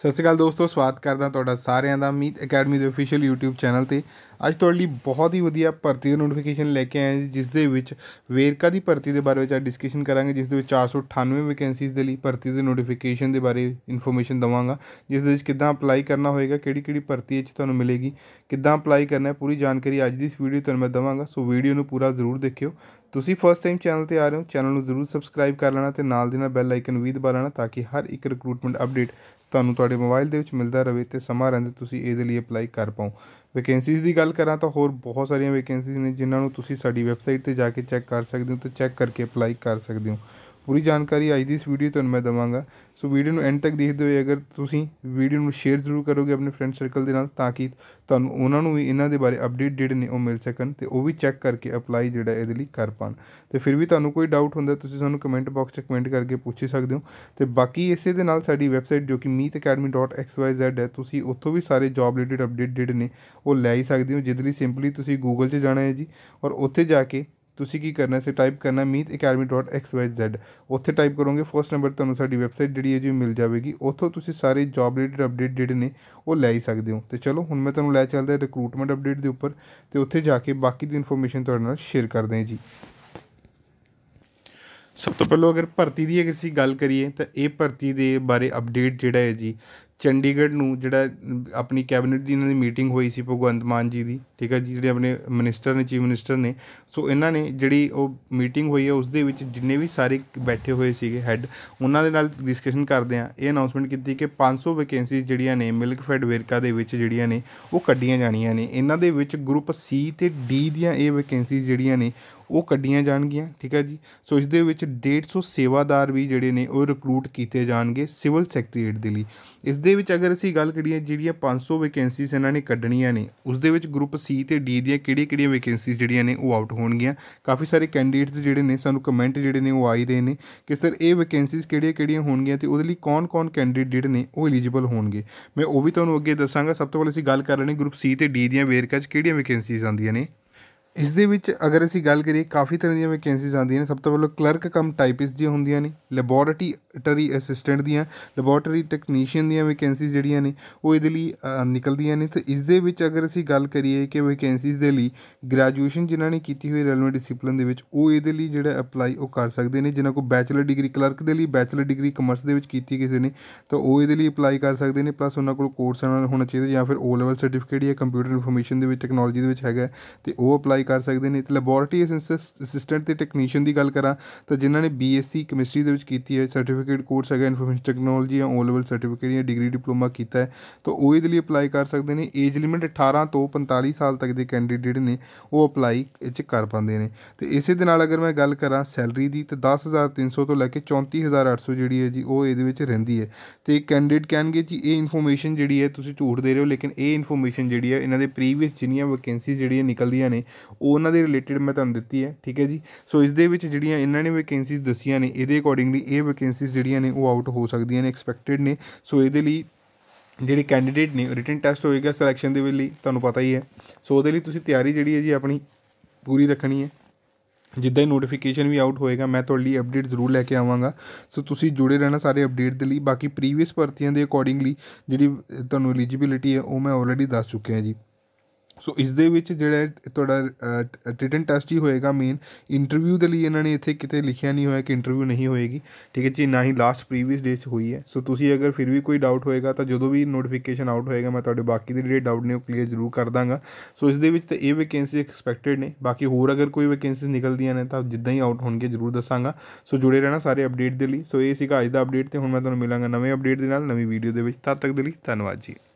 ਸਤਿ ਸ਼੍ਰੀ ਅਕਾਲ ਦੋਸਤੋ ਸਵਾਗਤ ਕਰਦਾ ਤੁਹਾਡਾ ਸਾਰਿਆਂ ਦਾ ਮੀਤ ਅਕੈਡਮੀ ਦੇ ਅਫੀਸ਼ੀਅਲ YouTube ਚੈਨਲ ਤੇ ਅੱਜ ਤੁਹਾਡੇ ਲਈ ਬਹੁਤ ਹੀ ਵਧੀਆ ਭਰਤੀ ਦੀ ਨੋਟੀਫਿਕੇਸ਼ਨ ਲੈ ਕੇ ਆਏ ਜਿਸ ਦੇ ਵਿੱਚ ਵੇਰਕਾ ਦੀ ਭਰਤੀ ਦੇ ਬਾਰੇ ਵਿੱਚ ਅੱਜ ਡਿਸਕਸ਼ਨ ਕਰਾਂਗੇ ਜਿਸ ਦੇ ਵਿੱਚ 498 ਵੈਕੈਂਸੀਜ਼ ਦੇ ਲਈ ਭਰਤੀ ਦੇ ਨੋਟੀਫਿਕੇਸ਼ਨ ਦੇ ਬਾਰੇ ਇਨਫੋਰਮੇਸ਼ਨ ਦਵਾਂਗਾ ਜਿਸ ਦੇ ਵਿੱਚ ਕਿੱਦਾਂ ਅਪਲਾਈ ਕਰਨਾ ਹੋਏਗਾ ਕਿਹੜੀ ਕਿਹੜੀ ਭਰਤੀ ਵਿੱਚ ਤੁਹਾਨੂੰ ਮਿਲੇਗੀ ਕਿੱਦਾਂ ਅਪਲਾਈ ਕਰਨਾ ਹੈ ਪੂਰੀ ਜਾਣਕਾਰੀ ਅੱਜ ਦੀ ਇਸ ਵੀਡੀਓ ਤੁਹਾਨੂੰ ਮੈਂ ਦਵਾਂਗਾ ਸੋ ਵੀਡੀਓ ਨੂੰ ਪੂਰਾ ਜ਼ਰੂਰ ਦੇਖਿਓ ਤੁਸੀਂ ਫਰਸਟ ਟਾਈਮ ਚੈਨਲ ਤੇ ਆ ਰਹੇ ਹੋ ਚੈਨਲ ਨੂੰ ਜ਼ਰੂਰ ਸਬਸਕ੍ਰਾਈਬ ਕਰ ਲੈਣਾ ਤੇ ਨਾਲ ਦੇ ਨਾਲ ਬੈਲ ਆਈਕਨ ਵੀ ਦਬਾ ਲੈਣਾ ਤਾਂ ਕਿ ਹਰ ਇੱਕ ਰਿਕਰੂਟਮੈਂਟ ਅਪਡੇਟ ਤੁਹਾਨੂੰ ਤੁਹਾਡੇ ਮੋਬਾਈਲ ਦੇ ਵਿੱਚ ਮਿਲਦਾ ਰਹੇ ਤੇ ਸਮਾਂ ਰਹਿੰਦੇ ਤੁਸੀਂ ਇਹਦੇ ਲਈ ਅਪਲਾਈ ਕਰ ਪਾਓ ਵੈਕੈਂਸੀਜ਼ ਦੀ ਗੱਲ ਕਰਾਂ ਤਾਂ ਹੋਰ ਬਹੁਤ ਸਾਰੀਆਂ ਵੈਕੈਂਸੀਜ਼ ਨੇ ਜਿਨ੍ਹਾਂ ਨੂੰ ਤੁਸੀਂ ਸਾਡੀ ਵੈਬਸਾਈਟ ਤੇ ਜਾ ਕੇ ਚੈੱਕ ਕਰ ਸਕਦੇ ਹੋ ਤੇ ਚੈੱਕ ਕਰਕੇ ਅਪਲਾਈ ਕਰ ਸਕਦੇ ਹੋ ਪੂਰੀ ਜਾਣਕਾਰੀ ਅੱਜ ਦੀ ਇਸ ਵੀਡੀਓ ਤੁਹਾਨੂੰ ਮੈਂ ਦਵਾਂਗਾ ਸੋ ਵੀਡੀਓ ਨੂੰ ਐਂਡ ਤੱਕ ਦੇਖਦੇ ਹੋਏ ਅਗਰ ਤੁਸੀਂ ਵੀਡੀਓ ਨੂੰ ਸ਼ੇਅਰ ਜ਼ਰੂਰ ਕਰੋਗੇ ਆਪਣੇ ਫਰੈਂਡ ਸਰਕਲ ਦੇ ਨਾਲ ਤਾਂ ਕਿ ਤੁਹਾਨੂੰ ਉਹਨਾਂ ਨੂੰ ਵੀ ਇਹਨਾਂ ਦੇ ਬਾਰੇ ਅਪਡੇਟ ਜਿਹੜੇ ਨੇ ਉਹ ਮਿਲ ਸਕਣ ਤੇ ਉਹ ਵੀ ਚੈੱਕ ਕਰਕੇ ਅਪਲਾਈ ਜਿਹੜਾ ਇਹਦੇ ਲਈ ਕਰ ਪਾਣ ਤੇ ਫਿਰ ਵੀ ਤੁਹਾਨੂੰ ਕੋਈ ਡਾਊਟ ਹੁੰਦਾ ਤੁਸੀਂ ਸਾਨੂੰ ਕਮੈਂਟ ਬਾਕਸ 'ਚ ਕਮੈਂਟ ਕਰਕੇ ਪੁੱਛ ਸਕਦੇ ਹੋ ਤੇ ਬਾਕੀ ਇਸੇ ਦੇ ਨਾਲ ਸਾਡੀ ਵੈਬਸਾਈਟ ਜੋ ਕਿ meetacademy.xyz ਹੈ ਤੁਸੀਂ ਉੱਥੋਂ ਵੀ ਸਾਰੇ ਜੌਬ ਰਿਲੇਟਡ ਅਪਡੇਟ ਜਿਹੜੇ ਨੇ ਉਹ ਲੈ ਹੀ ਸਕਦੇ ਹੋ ਜਿਹਦੇ ਲਈ ਸਿੰਪਲੀ ਤੁਸੀਂ ਗੂਗਲ 'ਚ ਜਾਣਾ ਹੈ ਜੀ ਔਰ ਉੱਥੇ ਜਾ ਕੇ ਤੁਸੀਂ ਕੀ ਕਰਨਾ ਸੀ ਟਾਈਪ ਕਰਨਾ meetacademy.xyz ਉੱਥੇ ਟਾਈਪ ਕਰੋਗੇ ਫਸਟ ਨੰਬਰ ਤੁਹਾਨੂੰ ਸਾਡੀ ਵੈਬਸਾਈਟ ਜਿਹੜੀ ਹੈ ਜੀ ਮਿਲ ਜਾਵੇਗੀ ਉੱਥੋਂ ਤੁਸੀਂ ਸਾਰੇ ਜੌਬ ਰਿਲੇਟਡ ਅਪਡੇਟ ਜਿਹੜੇ ਨੇ ਉਹ ਲੈ ਹੀ ਸਕਦੇ ਹੋ ਤੇ ਚਲੋ ਹੁਣ ਮੈਂ ਤੁਹਾਨੂੰ ਲੈ ਚੱਲਦਾ ਰਿਕਰੂਟਮੈਂਟ ਅਪਡੇਟ ਦੇ ਉੱਪਰ ਤੇ ਉੱਥੇ ਜਾ ਕੇ ਬਾਕੀ ਦੀ ਇਨਫੋਰਮੇਸ਼ਨ ਤੁਹਾਡੇ ਨਾਲ ਸ਼ੇਅਰ ਕਰਦੇ ਹਾਂ ਜੀ ਸਭ ਤੋਂ ਪਹਿਲਾਂ ਅਗਰ ਭਰਤੀ ਦੀ ਅਗਰ ਅਸੀਂ ਗੱਲ ਕਰੀਏ ਤਾਂ ਇਹ ਭਰਤੀ ਦੇ ਬਾਰੇ ਅਪਡੇਟ ਜਿਹੜਾ ਹੈ ਜੀ ਚੰਡੀਗੜ੍ਹ ਨੂੰ ਜਿਹੜਾ ਆਪਣੀ ਕੈਬਨਿਟ ਦੀ ਇਹਨਾਂ ਦੀ ਮੀਟਿੰਗ ਹੋਈ ਸੀ ਭਗਵੰਤ ਮਾਨ ਜੀ ਦੀ ਠੀਕ ਹੈ ਜਿਹੜੇ ਆਪਣੇ ਮਿਨਿਸਟਰ ਨੇ ਚੀਫ ਮਿਨਿਸਟਰ ਨੇ ਸੋ ਇਹਨਾਂ ਨੇ ਜਿਹੜੀ ਉਹ ਮੀਟਿੰਗ ਹੋਈ ਹੈ ਉਸ ਦੇ ਵਿੱਚ ਜਿੰਨੇ ਵੀ ਸਾਰੇ ਬੈਠੇ ਹੋਏ ਸੀਗੇ ਹੈੱਡ ਉਹਨਾਂ ਦੇ ਨਾਲ ਡਿਸਕਸ਼ਨ ਕਰਦੇ ਆ ਇਹ ਅਨਾਉਂਸਮੈਂਟ ਕੀਤੀ ਕਿ 500 ਵੈਕੈਂਸੀ ਜਿਹੜੀਆਂ ਨੇ ਮਿਲਕ ਫੈਡ ਵੇਰਕਾ ਦੇ ਵਿੱਚ ਜਿਹੜੀਆਂ ਨੇ ਉਹ ਕੱਢੀਆਂ ਜਾਣੀਆਂ ਨੇ ਇਹਨਾਂ ਦੇ ਵਿੱਚ ਗਰੁੱਪ ਸੀ ਤੇ ਡੀ ਦੀਆਂ ਇਹ ਵੈਕੈਂਸੀ ਜਿਹੜੀਆਂ ਨੇ ਉਹ ਕੱਢੀਆਂ ਜਾਣਗੀਆਂ ਠੀਕ ਹੈ ਜੀ ਸੋ ਇਸ ਦੇ ਵਿੱਚ 150 ਸੇਵਾਦਾਰ ਵੀ ਜਿਹੜੇ ਨੇ ਉਹ ਰਿਕਰੂਟ ਕੀਤੇ ਜਾਣਗੇ ਸਿਵਲ ਸੈਕਟਰੀਏਟ ਦੇ ਲਈ ਇਸ ਦੇ ਵਿੱਚ ਅਗਰ ਅਸੀਂ ਗੱਲ ਕਰੀਏ ਜਿਹੜੀਆਂ 500 ਵੈਕੈਂਸੀਆਂ ਇਹਨਾਂ ਨੇ ਕੱਢਣੀਆਂ ਨੇ ਉਸ ਦੇ ਵਿੱਚ ਗਰੁੱਪ ਸੀ ਤੇ ਡੀ ਦੀਆਂ ਕਿਹੜੀਆਂ-ਕਿਹੜੀਆਂ ਵੈਕੈਂਸੀਆਂ ਜਿਹੜੀਆਂ ਨੇ ਉਹ ਆਊਟ ਹੋਣਗੀਆਂ ਕਾਫੀ ਸਾਰੇ ਕੈਂਡੀਡੇਟਸ ਜਿਹੜੇ ਨੇ ਸਾਨੂੰ ਕਮੈਂਟ ਜਿਹੜੇ ਨੇ ਉਹ ਆਈ ਰਹੇ ਨੇ ਕਿ ਸਰ ਇਹ ਵੈਕੈਂਸੀਆਂ ਕਿਹੜੀਆਂ ਕਿਹੜੀਆਂ-ਕਿਹੜੀਆਂ ਹੋਣਗੀਆਂ ਤੇ ਉਹਦੇ ਲਈ ਕੌਣ-ਕੌਣ ਕੈਂਡੀਡੇਟ ਨੇ ਉਹ ਐਲੀਜੀਬਲ ਹੋਣਗੇ ਮੈਂ ਉਹ ਵੀ ਤੁਹਾਨੂੰ ਅੱਗੇ ਦੱਸਾਂਗਾ ਸਭ ਤੋਂ ਪਹਿਲਾਂ ਅਸੀਂ ਗੱਲ ਕਰ ਲੈਣੀ ਗਰੁੱਪ ਸੀ ਤੇ ਡੀ ਦੀਆਂ ਵੇਰਕਾ 'ਚ ਕਿਹੜੀਆਂ ਵੈਕੈਂਸੀਆਂ ਆਉਂਦੀਆਂ ਨੇ ਇਸ ਦੇ ਵਿੱਚ ਅਗਰ ਅਸੀਂ ਗੱਲ ਕਰੀਏ ਕਾਫੀ ਤਰ੍ਹਾਂ ਦੀਆਂ ਵੈਕੈਂਸੀਜ਼ ਆਉਂਦੀਆਂ ਨੇ ਸਭ ਤੋਂ ਪਹਿਲਾਂ ਕਲਰਕ ਕਮ ਟਾਈਪਿਸਟ ਦੀਆਂ ਹੁੰਦੀਆਂ ਨੇ ਲੈਬੋਰੇਟਰੀ ਅਸਿਸਟੈਂਟ ਦੀਆਂ ਲੈਬੋਰੇਟਰੀ ਟੈਕਨੀਸ਼ੀਅਨ ਦੀਆਂ ਵੈਕੈਂਸੀਜ਼ ਜਿਹੜੀਆਂ ਨੇ ਉਹ ਇਹਦੇ ਲਈ ਨਿਕਲਦੀਆਂ ਨੇ ਤੇ ਇਸ ਦੇ ਵਿੱਚ ਅਗਰ ਅਸੀਂ ਗੱਲ ਕਰੀਏ ਕਿ ਵੈਕੈਂਸੀਜ਼ ਦੇ ਲਈ ਗ੍ਰੈਜੂਏਸ਼ਨ ਜਿਨ੍ਹਾਂ ਨੇ ਕੀਤੀ ਹੋਈ ਰੈਲਵੇ ਡਿਸਪਲਿਨ ਦੇ ਵਿੱਚ ਉਹ ਇਹਦੇ ਲਈ ਜਿਹੜਾ ਅਪਲਾਈ ਉਹ ਕਰ ਸਕਦੇ ਨੇ ਜਿਨ੍ਹਾਂ ਕੋ ਬੈਚਲਰ ਡਿਗਰੀ ਕਲਰਕ ਦੇ ਲਈ ਬੈਚਲਰ ਡਿਗਰੀ ਕਮਰਸ ਦੇ ਵਿੱਚ ਕੀਤੀ ਕਿਸੇ ਨੇ ਤਾਂ ਉਹ ਇਹਦੇ ਲਈ ਅਪਲਾਈ ਕਰ ਸਕਦੇ ਨੇ ਪਲੱਸ ਉਹਨਾਂ ਕੋਲ ਕੋਰਸ ਹੋਣਾ ਚਾਹੀਦਾ ਜਾਂ ਫਿਰ ਓ ਲੈਵਲ ਸਰਟੀਫਿਕੇਟ ਜਾਂ ਕੰਪਿਊਟਰ ਇਨਫੋਰਮੇਸ਼ਨ ਦੇ ਵਿੱਚ ਟੈਕਨੋਲੋਜੀ ਦੇ ਵਿੱਚ ਹੈਗਾ ਤੇ ਉਹ ਅਪਲਾਈ ਅਪਲਾਈ ਕਰ ਸਕਦੇ ਨੇ ਤੇ ਲੈਬੋਰਟਰੀ ਅਸਿਸਟੈਂਟ ਤੇ ਟੈਕਨੀਸ਼ੀਅਨ ਦੀ ਗੱਲ ਕਰਾਂ ਤਾਂ ਜਿਨ੍ਹਾਂ ਨੇ ਬੀਐਸਸੀ ਕੈਮਿਸਟਰੀ ਦੇ ਵਿੱਚ ਕੀਤੀ ਹੈ ਸਰਟੀਫਿਕੇਟ ਕੋਰਸ ਹੈਗਾ ਇਨਫੋਰਮੇਸ਼ਨ ਟੈਕਨੋਲੋਜੀ ਜਾਂ ਓ ਲੈਵਲ ਸਰਟੀਫਿਕੇਟ ਜਾਂ ਡਿਗਰੀ ਡਿਪਲੋਮਾ ਕੀਤਾ ਹੈ ਤਾਂ ਉਹ ਇਹਦੇ ਲਈ ਅਪਲਾਈ ਕਰ ਸਕਦੇ ਨੇ ਏਜ ਲਿਮਿਟ 18 ਤੋਂ 45 ਸਾਲ ਤੱਕ ਦੇ ਕੈਂਡੀਡੇਟ ਨੇ ਉਹ ਅਪਲਾਈ ਇਹ ਚ ਕਰ ਪਾਉਂਦੇ ਨੇ ਤੇ ਇਸੇ ਦੇ ਨਾਲ ਅਗਰ ਮੈਂ ਗੱਲ ਕਰਾਂ ਸੈਲਰੀ ਦੀ ਤਾਂ 10300 ਤੋਂ ਲੈ ਕੇ 34800 ਜਿਹੜੀ ਹੈ ਜੀ ਉਹ ਇਹਦੇ ਵਿੱਚ ਰਹਿੰਦੀ ਹੈ ਤੇ ਕੈਂਡੀਡੇਟ ਕਹਿਣਗੇ ਜੀ ਇਹ ਇਨਫੋਰਮੇਸ਼ਨ ਜਿਹੜੀ ਹੈ ਤੁਸੀਂ ਝੂਠ ਦੇ ਰਹੇ ਹੋ ਲੇਕਿਨ ਇਹ ਇਨਫੋਰਮੇਸ਼ਨ ਜਿਹੜੀ ਹੈ ਇਹਨਾਂ ਦੇ ਪ੍ਰੀਵੀਅਸ ਜਿੰਨੀਆਂ ਵੈਕੈਂਸੀ ਜਿਹੜੀਆਂ ਨਿਕਲਦੀਆਂ ਨੇ ਉਹ ਉਹਨਾਂ ਦੇ ਰਿਲੇਟਡ ਮੈਂ ਤੁਹਾਨੂੰ ਦਿੱਤੀ ਹੈ ਠੀਕ ਹੈ ਜੀ ਸੋ ਇਸ ਦੇ ਵਿੱਚ ਜਿਹੜੀਆਂ ਇਹਨਾਂ ਨੇ ਵੈਕੈਂਸੀਜ਼ ਦਸੀਆਂ ਨੇ ਇਹਦੇ ਅਕੋਰਡਿੰਗਲੀ ਇਹ ਵੈਕੈਂਸੀਜ਼ ਜਿਹੜੀਆਂ ਨੇ ਉਹ ਆਊਟ ਹੋ ਸਕਦੀਆਂ ਨੇ ਐਕਸਪੈਕਟਡ ਨੇ ਸੋ ਇਹਦੇ ਲਈ ਜਿਹੜੇ ਕੈਂਡੀਡੇਟ ਨੇ ਰਿਟਨ ਟੈਸਟ ਹੋਏਗਾ ਸਿਲੈਕਸ਼ਨ ਦੇ ਲਈ ਤੁਹਾਨੂੰ ਪਤਾ ਹੀ ਹੈ ਸੋ ਉਹਦੇ ਲਈ ਤੁਸੀਂ ਤਿਆਰੀ ਜਿਹੜੀ ਹੈ ਜੀ ਆਪਣੀ ਪੂਰੀ ਰੱਖਣੀ ਹੈ ਜਿੱਦਾਂ ਹੀ ਨੋਟੀਫਿਕੇਸ਼ਨ ਵੀ ਆਊਟ ਹੋਏਗਾ ਮੈਂ ਤੁਹਾਡੇ ਲਈ ਅਪਡੇਟ ਜ਼ਰੂਰ ਲੈ ਕੇ ਆਵਾਂਗਾ ਸੋ ਤੁਸੀਂ ਜੁੜੇ ਰਹਿਣਾ ਸਾਰੇ ਅਪਡੇਟ ਦੇ ਲਈ ਬਾਕੀ ਪ੍ਰੀਵੀਅਸ ਭਰਤੀਆਂ ਦੇ ਅਕੋਰਡਿੰਗਲੀ ਜਿਹੜੀ ਤੁਹਾਨੂੰ ਐਲੀਜੀਬਿਲਿਟੀ ਹੈ ਉਹ ਮੈਂ ਆਲਰੇਡੀ ਦੱਸ ਚੁੱਕਿਆ ਜੀ ਸੋ ਇਸ ਦੇ ਵਿੱਚ ਜਿਹੜਾ ਤੁਹਾਡਾ ਰਿਟਨ ਟੈਸਟ ਹੀ ਹੋਏਗਾ ਮੇਨ ਇੰਟਰਵਿਊ ਦੇ ਲਈ ਇਹਨਾਂ ਨੇ ਇੱਥੇ ਕਿਤੇ ਲਿਖਿਆ ਨਹੀਂ ਹੋਇਆ ਕਿ ਇੰਟਰਵਿਊ ਨਹੀਂ ਹੋਏਗੀ ਠੀਕ ਹੈ ਜੀ ਨਾ ਹੀ ਲਾਸਟ ਪ੍ਰੀਵੀਅਸ ਡੇਸ ਹੋਈ ਹੈ ਸੋ ਤੁਸੀਂ ਅਗਰ ਫਿਰ ਵੀ ਕੋਈ ਡਾਊਟ ਹੋਏਗਾ ਤਾਂ ਜਦੋਂ ਵੀ ਨੋਟੀਫਿਕੇਸ਼ਨ ਆਊਟ ਹੋਏਗਾ ਮੈਂ ਤੁਹਾਡੇ ਬਾਕੀ ਦੇ ਜਿਹੜੇ ਡਾਊਟ ਨੇ ਉਹ ਕਲੀਅਰ ਜ਼ਰੂਰ ਕਰ ਦਾਂਗਾ ਸੋ ਇਸ ਦੇ ਵਿੱਚ ਤਾਂ ਇਹ ਵੈਕੈਂਸੀ ਐਕਸਪੈਕਟਡ ਨੇ ਬਾਕੀ ਹੋਰ ਅਗਰ ਕੋਈ ਵੈਕੈਂਸੀ ਨਿਕਲਦੀਆਂ ਨੇ ਤਾਂ ਜਿੱਦਾਂ ਹੀ ਆਊਟ ਹੋਣਗੇ ਜ਼ਰੂਰ ਦੱਸਾਂਗਾ ਸੋ ਜੁੜੇ ਰਹਿਣਾ ਸਾਰੇ ਅਪਡੇਟ ਦੇ ਲਈ ਸੋ ਇਹ ਸੀਗਾ ਅੱਜ ਦਾ ਅਪਡੇਟ ਤੇ ਹੁਣ ਮੈਂ ਤੁਹਾਨੂੰ ਮਿਲਾਂਗਾ ਨਵੇਂ ਅਪਡੇਟ ਦੇ ਨਾਲ ਨਵੀਂ ਵੀਡੀਓ ਦੇ ਵਿੱਚ ਤਦ ਤੱਕ ਦੇ ਲਈ ਧੰਨਵਾਦ ਜੀ